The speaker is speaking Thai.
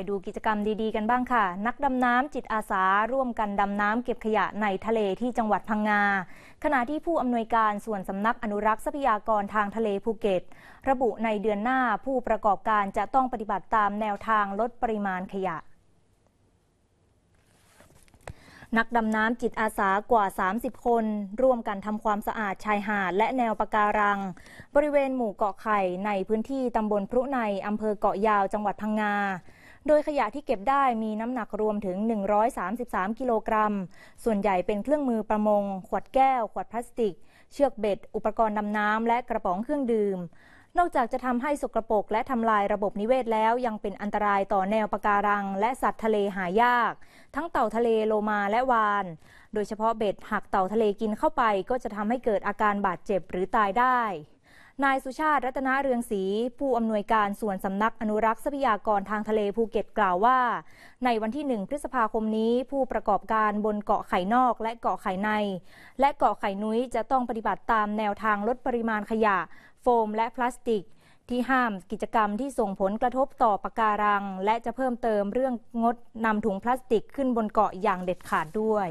ไปดูกิจกรรมดีๆกันบ้างค่ะ นักดำน้ำจิตอาสาร่วมกันดำน้ำเก็บขยะในทะเลที่จังหวัดพังงา ขณะที่ผู้อำนวยการส่วนสำนักอนุรักษ์ทรัพยากรทางทะเลภูเก็ต ระบุในเดือนหน้าผู้ประกอบการจะต้องปฏิบัติตามแนวทางลดปริมาณขยะ นักดำน้ำจิตอาสากว่า 30 คน ร่วมกันทำความสะอาดชายหาด และแนวปะการัง บริเวณหมู่เกาะไข่ในพื้นที่ตำบลพรุในอำเภอเกาะยาว จังหวัดพังงาโดยขยะที่เก็บได้มีน้ำหนักรวมถึง 133 กิโลกรัม ส่วนใหญ่เป็นเครื่องมือประมง ขวดแก้ว ขวดพลาสติก เชือกเบ็ด อุปกรณ์ดำน้ำและกระป๋องเครื่องดื่ม นอกจากจะทำให้สกรปรกและทำลายระบบนิเวศแล้วยังเป็นอันตรายต่อแนวปะการังและสัตว์ทะเลหายาก ทั้งเต่าทะเลโลมาและวาน โดยเฉพาะเบ็ดหากเต่าทะเลกินเข้าไป ก็จะทำให้เกิดอาการบาดเจ็บหรือตายได้นายสุชาติรัตนเรืองศรีผู้อำนวยการส่วนสำนักอนุรักษ์ทรัพยากรทางทะเลภูเก็ตกล่าวว่า ในวันที่หนึ่งพฤษภาคมนี้ ผู้ประกอบการบนเกาะไข่นอกและเกาะไข่ใน และเกาะไข่นุ้ยจะต้องปฏิบัติตามแนวทางลดปริมาณขยะ โฟมและพลาสติก ที่ห้ามกิจกรรมที่ส่งผลกระทบต่อปะการัง และจะเพิ่มเติมเรื่องงดนำถุงพลาสติกขึ้นบนเกาะอย่างเด็ดขาดด้วย